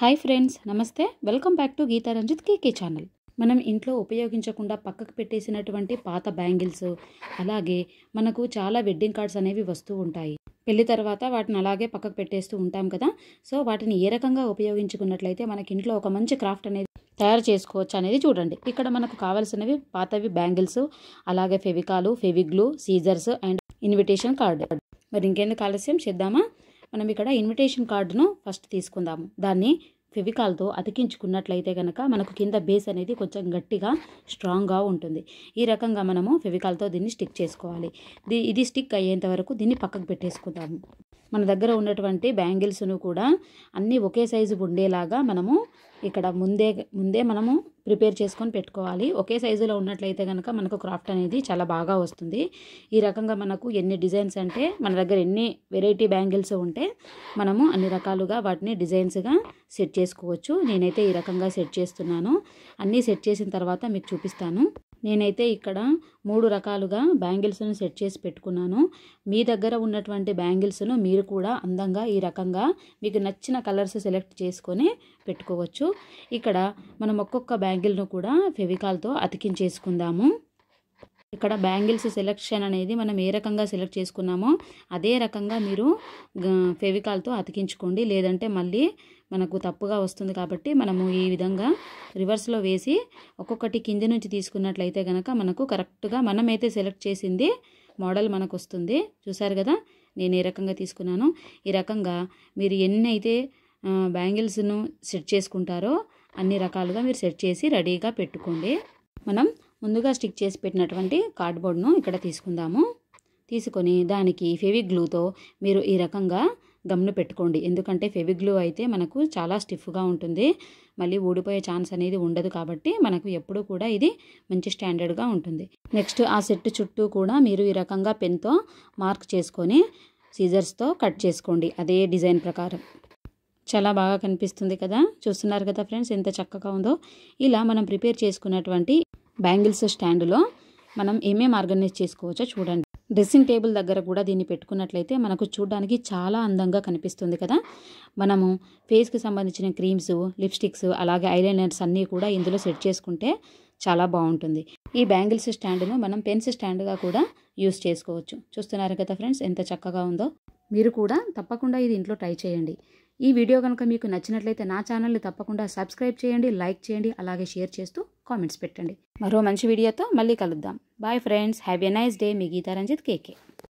hi friends నమస్తే welcome back to గీతారంజిత్ KK channel మనం ఇంట్లో ఉపయోగించకుండా పక్కకు పెట్టేసినటువంటి పాత బ్యాంగిల్స్ అలాగే మనకు చాలా వెడ్డింగ్ కార్డ్స్ అనేవి వస్తూ ఉంటాయి పెళ్లి తర్వాత వాటిని అలాగే పక్కకు పెట్టేస్తూ ఉంటాం కదా సో వాటిని ఏ రకంగా ఉపయోగించుకున్నట్లయితే మనకి ఇంట్లో ఒక మంచి క్రాఫ్ట్ అనేది తయారు చేసుకోవచ్చు అనేది చూడండి ఇక్కడ మనకు కావాల్సినవి పాతవి బ్యాంగిల్స్ అలాగే ఫెవికాలు ఫెవిగ్లు సీజర్స్ అండ్ ఇన్విటేషన్ కార్డు మరి ఇంకెందుకు ఆలస్యం చేద్దామా మనం ఇక్కడ ఇన్విటేషన్ కార్డును ఫస్ట్ తీసుకుందాము దాన్ని ఫెవికాల్తో అతికించుకున్నట్లయితే కనుక మనకు కింద బేస్ అనేది కొంచెం గట్టిగా స్ట్రాంగ్గా ఉంటుంది ఈ రకంగా మనము ఫెవికాల్తో దీన్ని స్టిక్ చేసుకోవాలి ఇది స్టిక్ అయ్యేంత వరకు దీన్ని పక్కకు పెట్టేసుకుందాము మన దగ్గర ఉన్నటువంటి బ్యాంగిల్స్ను కూడా అన్నీ ఒకే సైజు ఉండేలాగా మనము ఇక్కడ ముందే ముందే మనము ప్రిపేర్ చేసుకొని పెట్టుకోవాలి ఒకే సైజులో ఉన్నట్లయితే కనుక మనకు క్రాఫ్ట్ అనేది చాలా బాగా వస్తుంది ఈ రకంగా మనకు ఎన్ని డిజైన్స్ అంటే మన దగ్గర ఎన్ని వెరైటీ బ్యాంగిల్స్ ఉంటే మనము అన్ని రకాలుగా వాటిని డిజైన్స్గా సెట్ చేసుకోవచ్చు నేనైతే ఈ రకంగా సెట్ చేస్తున్నాను అన్నీ సెట్ చేసిన తర్వాత మీకు చూపిస్తాను నేనైతే ఇక్కడ మూడు రకాలుగా బ్యాంగిల్స్ను సెట్ చేసి పెట్టుకున్నాను మీ దగ్గర ఉన్నటువంటి బ్యాంగిల్స్ను మీరు కూడా అందంగా ఈ రకంగా మీకు నచ్చిన కలర్స్ సెలెక్ట్ చేసుకొని పెట్టుకోవచ్చు ఇక్కడ మనం ఒక్కొక్క బ్యాంగిల్ను కూడా ఫెవికాల్తో అతికించేసుకుందాము ఇక్కడ బ్యాంగిల్స్ సెలెక్షన్ అనేది మనం ఏ రకంగా సెలెక్ట్ చేసుకున్నామో అదే రకంగా మీరు ఫెవికాల్తో అతికించుకోండి లేదంటే మళ్ళీ మనకు తప్పుగా వస్తుంది కాబట్టి మనము ఈ విధంగా రివర్స్లో వేసి ఒక్కొక్కటి కింది నుంచి తీసుకున్నట్లయితే కనుక మనకు కరెక్ట్గా మనమైతే సెలెక్ట్ చేసింది మోడల్ మనకు వస్తుంది చూసారు కదా నేను ఏ రకంగా తీసుకున్నాను ఈ రకంగా మీరు ఎన్ని అయితే బ్యాంగిల్స్ను సెట్ చేసుకుంటారో అన్ని రకాలుగా మీరు సెట్ చేసి రెడీగా పెట్టుకోండి మనం ముందుగా స్టిక్ చేసి పెట్టినటువంటి కార్డ్బోర్డ్ను ఇక్కడ తీసుకుందాము తీసుకొని దానికి ఫెవిక్ గ్లూతో మీరు ఈ రకంగా గమ్ను పెట్టుకోండి ఎందుకంటే ఫెవిగ్లూ అయితే మనకు చాలా స్టిఫ్గా ఉంటుంది మళ్ళీ ఊడిపోయే ఛాన్స్ అనేది ఉండదు కాబట్టి మనకు ఎప్పుడూ కూడా ఇది మంచి స్టాండర్డ్గా ఉంటుంది నెక్స్ట్ ఆ సెట్ చుట్టూ కూడా మీరు ఈ రకంగా పెన్తో మార్క్ చేసుకొని సీజర్స్తో కట్ చేసుకోండి అదే డిజైన్ ప్రకారం చాలా బాగా కనిపిస్తుంది కదా చూస్తున్నారు కదా ఫ్రెండ్స్ ఎంత చక్కగా ఉందో ఇలా మనం ప్రిపేర్ చేసుకున్నటువంటి బ్యాంగిల్స్ స్టాండ్లో మనం ఏమేమి ఆర్గనైజ్ చేసుకోవచ్చో చూడండి డ్రెస్సింగ్ టేబుల్ దగ్గర కూడా దీన్ని పెట్టుకున్నట్లయితే మనకు చూడడానికి చాలా అందంగా కనిపిస్తుంది కదా మనము ఫేస్కి సంబంధించిన క్రీమ్స్ లిప్స్టిక్స్ అలాగే ఐలైనర్స్ అన్నీ కూడా ఇందులో సెట్ చేసుకుంటే చాలా బాగుంటుంది ఈ బ్యాంగిల్స్ స్టాండ్ను మనం పెన్స్ స్టాండ్గా కూడా యూస్ చేసుకోవచ్చు చూస్తున్నారు కదా ఫ్రెండ్స్ ఎంత చక్కగా ఉందో మీరు కూడా తప్పకుండా ఇది ఇంట్లో ట్రై చేయండి ఈ వీడియో కనుక మీకు నచ్చినట్లయితే నా ఛానల్ని తప్పకుండా సబ్స్క్రైబ్ చేయండి లైక్ చేయండి అలాగే షేర్ చేస్తూ కామెంట్స్ పెట్టండి మరో మంచి వీడియోతో మళ్ళీ కలుద్దాం bye friends have a nice day మీ గీతా రంజిత్ కేకే